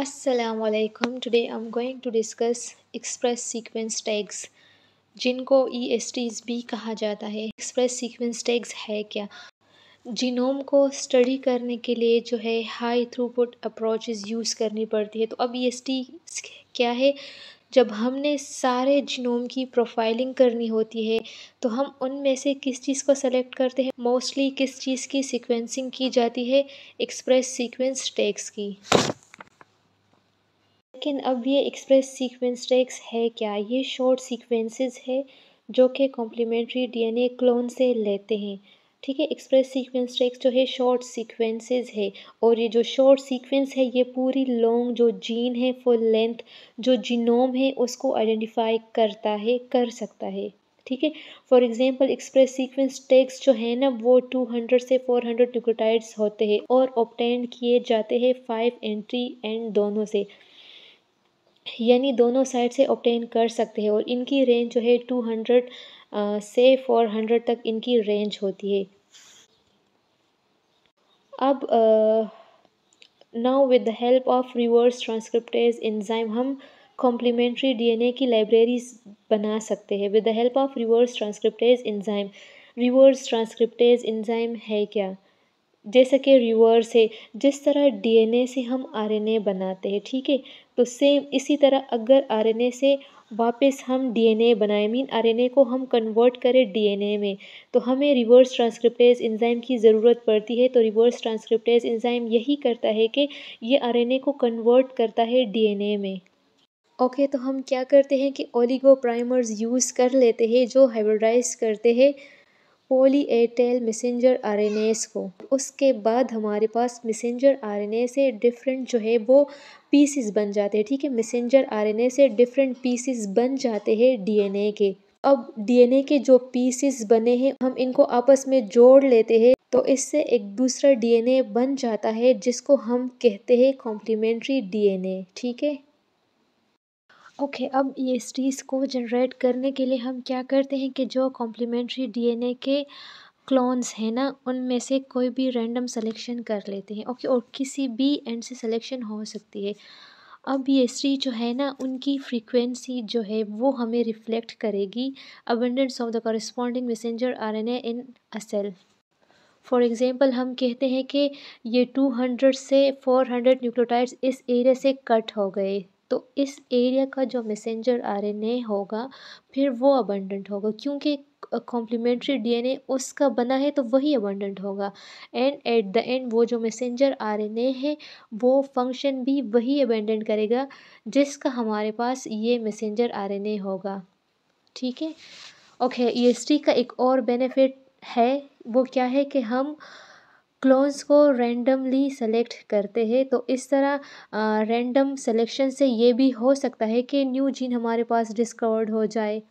Today I am going to discuss express sequence tags जिनको E e भी कहा जाता है एक्सप्रेस सीक्वेंस टैग्स है क्या जीनोम को स्टडी करने के लिए जो है हाई थ्रूपुट अप्रोचेस यूज़ करनी पड़ती है तो अब ई e क्या है जब हमने सारे जीनोम की प्रोफाइलिंग करनी होती है तो हम उनमें से किस चीज़ को सेलेक्ट करते हैं मोस्टली किस चीज़ की सीक्वेंसिंग की जाती है एक्सप्रेस सीक्वेंस टैग्स की लेकिन अब ये एक्सप्रेस सीक्वेंस टेक्स है क्या ये शॉर्ट सीक्वेंसेस है जो कि कॉम्प्लीमेंट्री डीएनए क्लोन से लेते हैं ठीक है एक्सप्रेस सीक्वेंस ट्रैक्स जो है शॉर्ट सीक्वेंसेस है और ये जो शॉर्ट सीक्वेंस है ये पूरी लॉन्ग जो जीन है फुल लेंथ जो जीनोम है उसको आइडेंटिफाई करता है कर सकता है ठीक है for example express sequence tags जो है ना वो 200 से 400 न्यूक्लियोटाइड्स होते हैं और ऑप्टेंड किए जाते हैं फाइव एंट्री एंड दोनों से यानी दोनों साइड से ऑप्टेन कर सकते हैं और इनकी रेंज जो है टू हंड्रेड से फोर हंड्रेड तक इनकी रेंज होती है अब now with the help of reverse transcriptase enzyme हम कॉम्प्लीमेंट्री डीएनए की लाइब्रेरीज बना सकते हैं with the help of reverse transcriptase enzyme reverse transcriptase enzyme है क्या जैसा कि रिवर्स है जिस तरह डीएनए से हम आरएनए बनाते हैं ठीक है तो सेम इसी तरह अगर आरएनए से वापस हम डीएनए बनाए मीन आरएनए को हम कन्वर्ट करें डीएनए में तो हमें रिवर्स ट्रांसक्रिप्टेज इंजाइम की ज़रूरत पड़ती है तो रिवर्स ट्रांसक्रिप्टेज इंजाइम यही करता है कि ये आरएनए को कन्वर्ट करता है डीएनए में ओके okay, तो हम क्या करते हैं कि ओलिगो प्राइमर्स यूज़ कर लेते हैं जो हाइब्रिडाइज करते हैं poly a tail messenger R N S को उसके बाद हमारे पास मैसेंजर आर एन ए से डिफरेंट जो है वो पीसीस बन जाते हैं ठीक है मैसेंजर आर एन ए से डिफरेंट पीसीस बन जाते हैं डी एन ए के अब डीएनए के जो पीसीस बने हैं हम इनको आपस में जोड़ लेते हैं तो इससे एक दूसरा डीएनए बन जाता है जिसको हम कहते हैं कॉम्प्लीमेंट्री डी ठीक है ओके अब ये e स्टीज को जनरेट करने के लिए हम क्या करते हैं कि जो कॉम्प्लीमेंट्री डीएनए के क्लोन्स हैं ना उनमें से कोई भी रैंडम सिलेक्शन कर लेते हैं ओके और किसी भी एंड से सिलेक्शन हो सकती है अब ये e स्त्री जो है ना उनकी फ्रीक्वेंसी जो है वो हमें रिफ्लेक्ट करेगी abundance of the corresponding messenger RNA in a cell for example हम कहते हैं कि ये टू हंड्रेड से फ़ोर हंड्रेड न्यूक्लियोटाइड्स इस एरिया से कट हो गए तो इस एरिया का जो मैसेंजर आर एन ए होगा फिर वो अबंडेंट होगा क्योंकि कॉम्प्लीमेंट्री डीएनए उसका बना है तो वही अबंडेंट होगा एंड एट द एंड वो जो मैसेंजर आरएनए है वो फंक्शन भी वही अबेंडेंट करेगा जिसका हमारे पास ये मैसेंजर आरएनए होगा ठीक है ओके ई e का एक और बेनिफिट है वो क्या है कि हम क्लोन्स को रैंडमली सेलेक्ट करते हैं तो इस तरह रैंडम सिलेक्शन से ये भी हो सकता है कि न्यू जीन हमारे पास डिस्कवर्ड हो जाए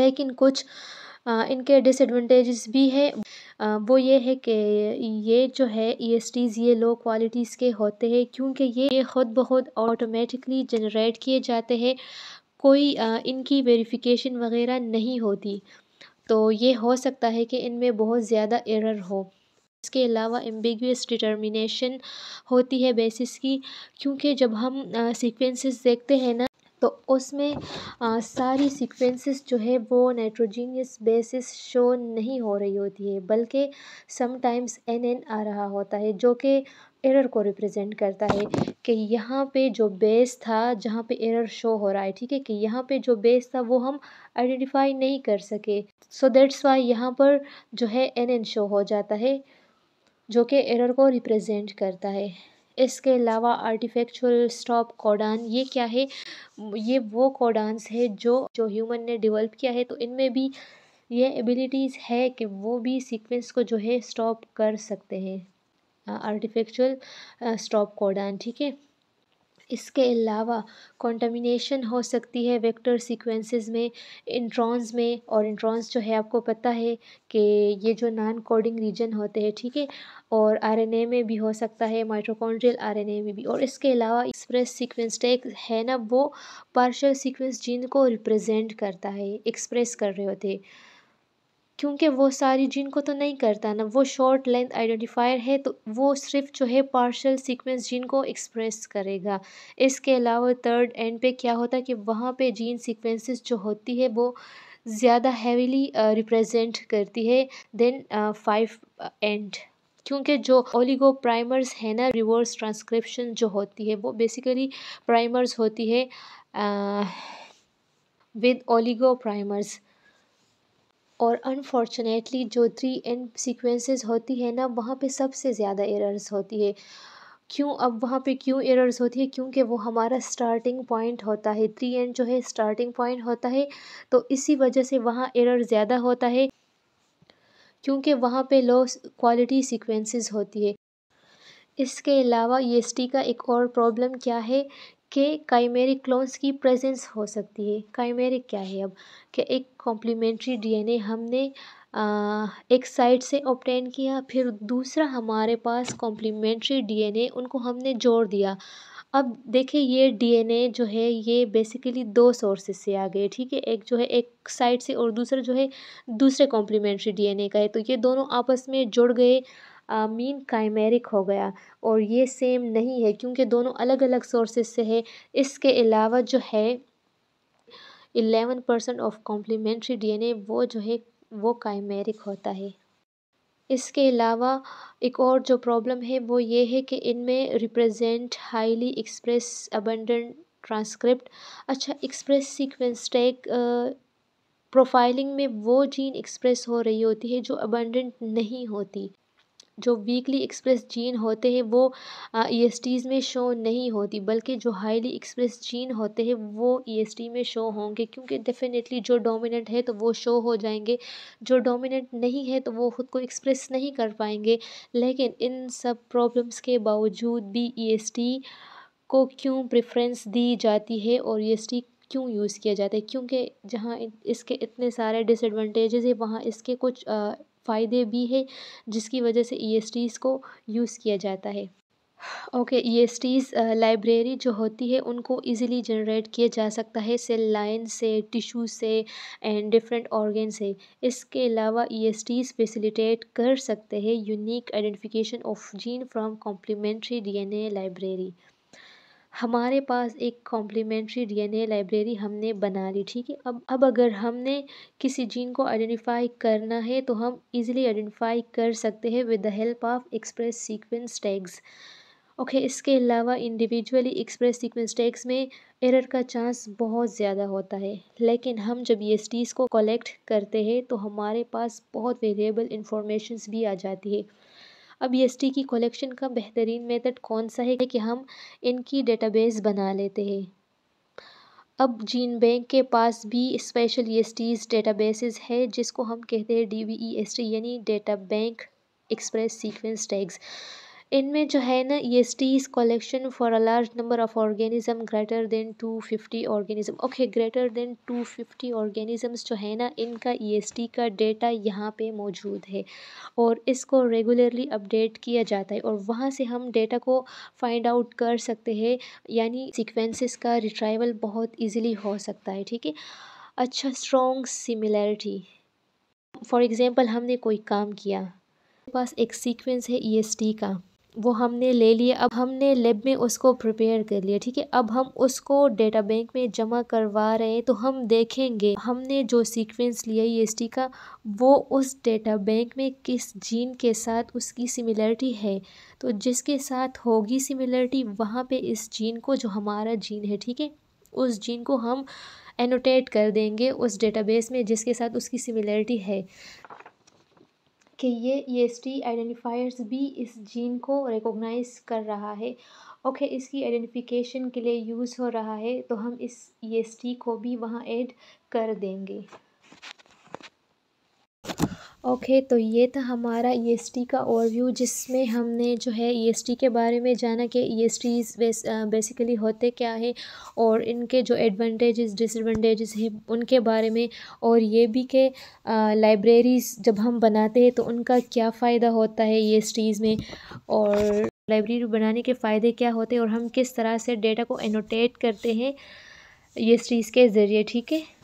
लेकिन कुछ इनके डिसएडवांटेजेस भी हैं वो ये है कि ये जो है ई e ये लो क्वालिटीज़ के होते हैं क्योंकि ये ख़ुद बहुत ऑटोमेटिकली जनरेट किए जाते हैं कोई इनकी वेरिफिकेशन वगैरह नहीं होती तो ये हो सकता है कि इनमें बहुत ज़्यादा एरर हो इसके अलावा एम्बिगस डिटर्मिनेशन होती है बेसिस की क्योंकि जब हम सीक्वेंसेस देखते हैं ना तो उसमें आ, सारी सीक्वेंसेस जो है वो नाइट्रोजीनियस बेसिस शो नहीं हो रही होती है बल्कि समटाइम्स एन एन आ रहा होता है जो कि एरर को रिप्रेजेंट करता है कि यहाँ पे जो बेस था जहाँ पे एरर शो हो रहा है ठीक है कि यहाँ पे जो बेस था वो हम आइडेंटिफाई नहीं कर सके सो दैट्स वाई यहाँ पर जो है एन एन शो हो जाता है जो कि एरर को रिप्रेजेंट करता है इसके अलावा आर्टिफेक्चुअल स्टॉप कोडान ये क्या है ये वो कोडानस है जो जो ह्यूमन ने डेवलप किया है तो इनमें भी ये एबिलिटीज़ है कि वो भी सीक्वेंस को जो है स्टॉप कर सकते हैं आर्टिफेक्चुअल स्टॉप कोडान ठीक है इसके अलावा कॉन्टामिनेशन हो सकती है वेक्टर सीक्वेंसेस में इंट्रॉन्स में और इंट्रॉन्स जो है आपको पता है कि ये जो नॉन कोडिंग रीजन होते हैं ठीक है ठीके? और आरएनए में भी हो सकता है माइट्रोकॉन्ड्रियल आरएनए में भी और इसके अलावा एक्सप्रेस सीक्वेंस टैग है ना वो पार्शल सीक्वेंस जीन को रिप्रेजेंट करता है एक्सप्रेस कर रहे होते हैं क्योंकि वो सारी जिन को तो नहीं करता ना वो शॉर्ट लेंथ आइडेंटिफायर है तो वो सिर्फ जो है पार्शल सीक्वेंस जीन को एक्सप्रेस करेगा इसके अलावा थर्ड एंड पे क्या होता है कि वहाँ पे जीन सीक्वेंसेस जो होती है वो ज़्यादा हैवीली रिप्रेजेंट करती है देन फाइव एंड क्योंकि जो ओलिगो प्राइमर्स है ना रिवर्स ट्रांसक्रिप्शन जो होती है वो बेसिकली प्राइमर्स होती है विद ओलिगो प्राइमर्स और अनफॉर्चुनेटली जो थ्री एंड सीक्वेंसेस होती है ना वहाँ पे सबसे ज़्यादा एरर्स होती है क्यों अब वहाँ पे क्यों एरर्स होती है क्योंकि वो हमारा स्टार्टिंग पॉइंट होता है थ्री एंड जो है स्टार्टिंग पॉइंट होता है तो इसी वजह से वहाँ एरर ज़्यादा होता है क्योंकि वहाँ पे लो क्वालिटी सीक्वेंसेस होती है इसके अलावा ये एस टी का एक और प्रॉब्लम क्या है के काइमेरिक क्लोन्स की प्रेजेंस हो सकती है काइमेरिक क्या है अब कि एक कॉम्प्लीमेंट्री डीएनए हमने एक साइड से ऑप्टेन किया फिर दूसरा हमारे पास कॉम्प्लीमेंट्री डीएनए उनको हमने जोड़ दिया अब देखिए ये डीएनए जो है ये बेसिकली दो सोर्सेज से आ गए ठीक है एक जो है एक साइड से और दूसरा जो है दूसरे कॉम्प्लीमेंट्री डीएनए का है तो ये दोनों आपस में जुड़ गए मीन काइमेरिक हो गया और ये सेम नहीं है क्योंकि दोनों अलग अलग सोर्सेस से है इसके अलावा जो है eleven percent of complementary DNA वो जो है वो काइमेरिक होता है इसके अलावा एक और जो प्रॉब्लम है वो ये है कि इनमें represent highly express abundant transcript अच्छा एक्सप्रेस सीक्वेंस टैग प्रोफाइलिंग में वो जीन एक्सप्रेस हो रही होती है जो अबंडेंट नहीं होती जो वीकली एक्सप्रेस जीन होते हैं वो ई एस टीज़ में शो नहीं होती बल्कि जो हाईली एक्सप्रेस जीन होते हैं वो ई एस टी में शो होंगे क्योंकि डेफ़िनेटली जो डोमिनेंट है तो वो शो हो जाएंगे जो डोमिनेंट नहीं है तो वो ख़ुद को एक्सप्रेस नहीं कर पाएंगे लेकिन इन सब प्रॉब्लम्स के बावजूद भी ई एस टी को क्यों प्रेफरेंस दी जाती है और ई एस टी क्यों यूज़ किया जाता है क्योंकि जहाँ इसके इतने सारे डिसएडवांटेजेस है वहाँ इसके कुछ फ़ायदे भी है जिसकी वजह से ई एस टीज़ को यूज़ किया जाता है okay E S Ts library जो होती है उनको ईज़िली जनरेट किया जा सकता है सेल लाइन से टिशू से एंड डिफरेंट ऑर्गेन से इसके अलावा ई एस टीज़ फैसिलिटेट कर सकते हैं unique identification of gene from complementary D N A library हमारे पास एक कॉम्प्लीमेंट्री डीएनए लाइब्रेरी हमने बना ली ठीक है अब अब अगर हमने किसी जीन को आइडेंटिफाई करना है तो हम इजीली आइडेंटिफाई कर सकते हैं with the help of express sequence tags okay इसके अलावा इंडिविजुअली एक्सप्रेस सीक्वेंस टैग्स में एरर का चांस बहुत ज़्यादा होता है लेकिन हम जब ई एस को कलेक्ट करते हैं तो हमारे पास बहुत वेरिएबल इंफॉर्मेशंस भी आ जाती है अब ई e की कलेक्शन का बेहतरीन मेथड कौन सा है कि हम इनकी डेटाबेस बना लेते हैं अब जीन बैंक के पास भी special E S Ts databases है जिसको हम कहते हैं डी ई एस टी यानी data bank express sequence tags इनमें जो है ना ये ESTs collection for a large number of organism greater than 250 organism okay greater than 250 organisms जो है ना इनका टी e का डेटा यहाँ पे मौजूद है और इसको रेगुलरली अपडेट किया जाता है और वहाँ से हम डेटा को फाइंड आउट कर सकते हैं यानी सिक्वेंसिस का रिट्राइवल बहुत ईजिली हो सकता है ठीक है अच्छा स्ट्रॉन्ग सिमिलैरिटी फॉर एग्ज़ाम्पल हमने कोई काम किया पास एक सीक्वेंस है ई e का वो हमने ले लिए अब हमने लेब में उसको प्रिपेयर कर लिया ठीक है अब हम उसको डेटा बैंक में जमा करवा रहे हैं तो हम देखेंगे हमने जो सीक्वेंस लिया ई e का वो उस डेटा बैंक में किस जीन के साथ उसकी सिमिलरिटी है तो जिसके साथ होगी सिमिलरिटी वहाँ पे इस जीन को जो हमारा जीन है ठीक है उस जीन को हम एनोटेट कर देंगे उस डेटाबेस में जिसके साथ उसकी सिमिलरिटी है कि ये ई एस टी आइडेंटिफायर्स भी इस जीन को रिकोगनाइज़ कर रहा है ओके okay, इसकी आइडेंटिफिकेशन के लिए यूज़ हो रहा है तो हम इस ई एस टी को भी वहाँ ऐड कर देंगे ओके तो ये था हमारा ई एस टी का ओवरव्यू जिसमें हमने जो है ई एस टी के बारे में जाना कि ई एस टीज़ बेसिकली होते क्या है और इनके जो एडवांटेजेस डिसएडवांटेजेस हैं उनके बारे में और ये भी कि लाइब्रेरीज़ जब हम बनाते हैं तो उनका क्या फ़ायदा होता है ई e एस में और लाइब्रेरी बनाने के फ़ायदे क्या होते हैं और हम किस तरह से डेटा को एनोटेट करते हैं ई e के ज़रिए ठीक है